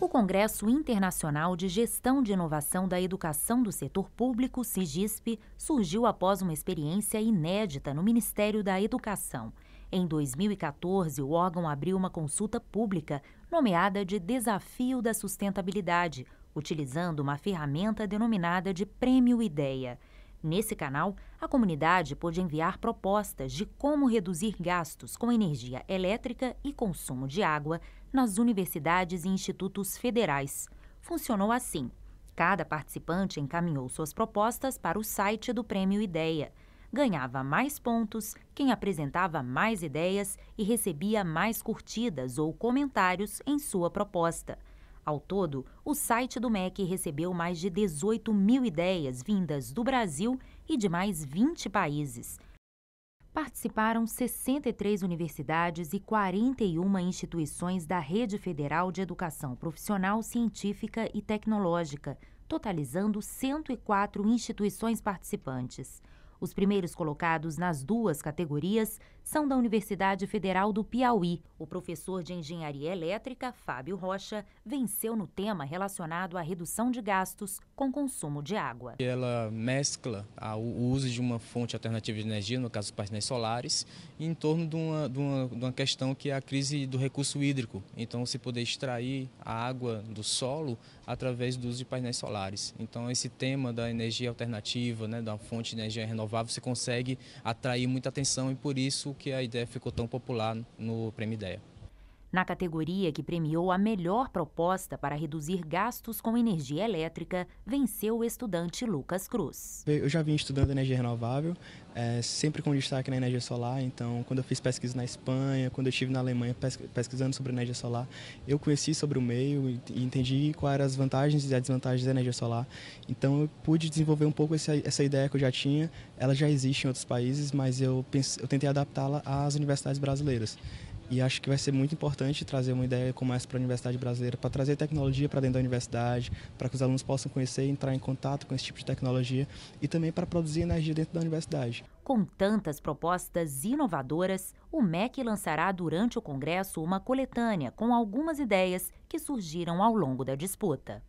O Congresso Internacional de Gestão de Inovação da Educação do Setor Público, CIGISP, surgiu após uma experiência inédita no Ministério da Educação. Em 2014, o órgão abriu uma consulta pública, nomeada de Desafio da Sustentabilidade, utilizando uma ferramenta denominada de Prêmio Ideia. Nesse canal, a comunidade pôde enviar propostas de como reduzir gastos com energia elétrica e consumo de água nas universidades e institutos federais. Funcionou assim. Cada participante encaminhou suas propostas para o site do Prêmio Ideia. Ganhava mais pontos quem apresentava mais ideias e recebia mais curtidas ou comentários em sua proposta. Ao todo, o site do MEC recebeu mais de 18 mil ideias vindas do Brasil e de mais 20 países. Participaram 63 universidades e 41 instituições da Rede Federal de Educação Profissional, Científica e Tecnológica, totalizando 104 instituições participantes. Os primeiros colocados nas duas categorias são da Universidade Federal do Piauí. O professor de Engenharia Elétrica, Fábio Rocha, venceu no tema relacionado à redução de gastos com consumo de água. Ela mescla o uso de uma fonte alternativa de energia, no caso painéis solares, em torno de uma, de uma, de uma questão que é a crise do recurso hídrico. Então, se poder extrair a água do solo através do uso de painéis solares. Então, esse tema da energia alternativa, né, da fonte de energia renovável, você consegue atrair muita atenção e por isso que a ideia ficou tão popular no Prêmio Ideia. Na categoria que premiou a melhor proposta para reduzir gastos com energia elétrica, venceu o estudante Lucas Cruz. Eu já vim estudando energia renovável, é, sempre com destaque na energia solar. Então, quando eu fiz pesquisa na Espanha, quando eu estive na Alemanha pesquisando sobre energia solar, eu conheci sobre o meio e entendi quais eram as vantagens e as desvantagens da energia solar. Então, eu pude desenvolver um pouco essa, essa ideia que eu já tinha. Ela já existe em outros países, mas eu, pense, eu tentei adaptá-la às universidades brasileiras. E acho que vai ser muito importante trazer uma ideia como essa para a Universidade Brasileira, para trazer tecnologia para dentro da universidade, para que os alunos possam conhecer e entrar em contato com esse tipo de tecnologia e também para produzir energia dentro da universidade. Com tantas propostas inovadoras, o MEC lançará durante o Congresso uma coletânea com algumas ideias que surgiram ao longo da disputa.